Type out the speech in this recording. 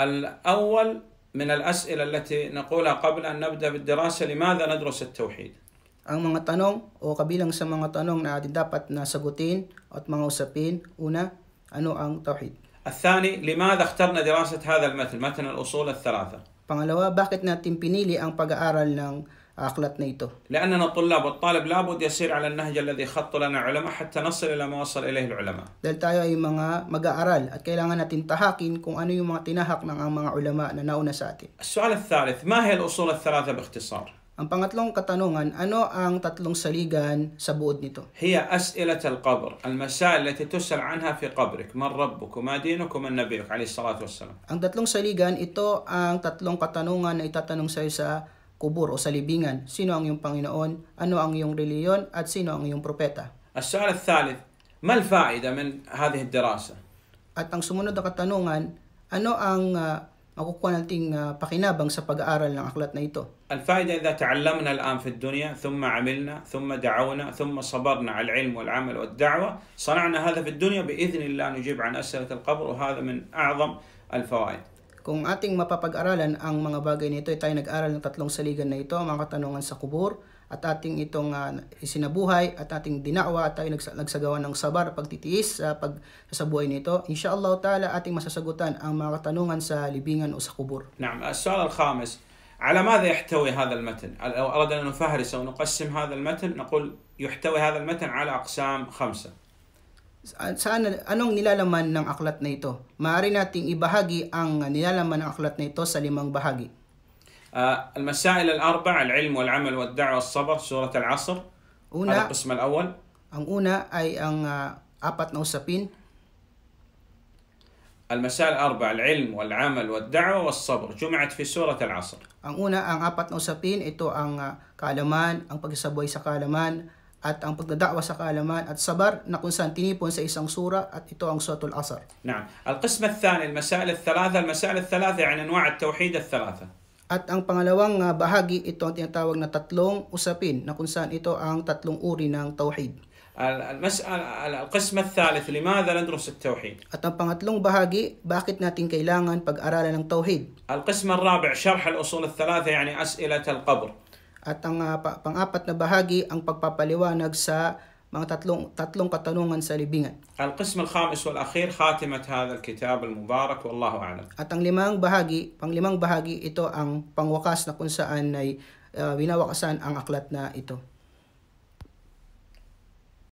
الأول من الأسئلة التي نقولها قبل أن نبدأ بالدراسة لماذا ندرس التوحيد؟ Ang mga tanong o kabilang sa mga tanong na atin dapat nasagutin at mga usapin, una, ano ang tawhid? الثاني, لماذا اخترنا دراسة هذا المثل, متن الأصول الثلاثة؟ Pangalawa, bakit natin pinili ang pag-aaral ng عقلتنا إياه لأننا طلاب والطالب لابد يسير على النهج الذي خط لنا علماء حتى نصل إلى ما وصل إليه العلماء dahil tayo ay mga mag-aaral at kailangan natin tahakin kung ano yung mga tinahak ng ang mga ulama na nauna sa atin السؤال الثالث ما هي الأصول الثلاثة باختصار Ang pangatlong katanungan, ano ang tatlong saligan sa buod nito? هي أسئلة القبر المسائل التي تسأل عنها في قبرك من ربك وما دينك ومن نبيك عليه الصلاة والسلام Ang tatlong saligan, ito ang tatlong katanungan na itatanong sa iyo sa kubur o salibingan, sino ang iyong Panginoon, ano ang iyong reliyon, at sino ang iyong propeta. السؤال الثالث ما الفائدة من هذه الدراسة؟ At ang sumunod na katanungan, ano ang uh, makukuha nating uh, pakinabang sa pag-aaral ng aklat na ito? الفائدة إذا تعلمنا الآن في الدنيا ثم عملنا ثم دعونا ثم صبرنا على العلم والعمل والدعوة صنعنا هذا في الدنيا بإذن الله نجيب عن أسئلة القبر وهذا من أعظم الفوائد kung ating mapapag-aralan ang mga bagay nito, tayo nag-aral ng tatlong saligan na ito, mga katanungan sa kubur, at ating itong uh, isinabuhay, at ating dinawa, at tayo nags- nagsagawa ng sabar, pagtitiis sa uh, pagsasabuhay nito. Inshallah ta'ala, ating masasagutan ang mga katanungan sa libingan o sa kubur. Naam, نعم السؤال الخامس على ماذا يحتوي هذا المتن؟ لو أردنا أن نفهرس أو نقسم هذا المتن نقول يحتوي هذا المتن على أقسام خمسة saan, anong nilalaman ng aklat na ito? Maaari nating ibahagi ang nilalaman ng aklat na ito sa limang bahagi. Uh, المسائل الأربع العلم والعمل والدعوة والصبر سورة العصر una, هذا القسم الأول ang una ay ang uh, apat na usapin المسائل الأربع العلم والعمل والدعوة والصبر جمعت في سورة العصر ang una ang apat na usapin ito ang uh, kaalaman ang pagsasabuhay sa kaalaman at ang pagdadawa sa kaalaman at sabar na kung saan tinipon sa isang sura at ito ang Suratul al-thani, al-masail al-thalatha, al-masail al-thalatha التوحيد anwa' At al-thalatha. At ang pangalawang bahagi ito ang tinatawag na tatlong usapin na kung saan ito ang tatlong uri ng tauhid. al القسم al-thalith, ندرس التوحيد؟ At At ang pangatlong bahagi, bakit natin kailangan pag-aralan ng tauhid? al-usul al-thalatha الثلاثة as'ilat al-qabr. At ang uh, pang-apat na bahagi ang pagpapaliwanag sa mga tatlong tatlong katanungan sa libingan. Al-qism al-khamis wal akhir khatimat hadha al-kitab al-mubarak wallahu a'lam. At ang limang bahagi, panglimang bahagi ito ang pangwakas na kung saan ay uh, ah, winawakasan ang aklat na ito.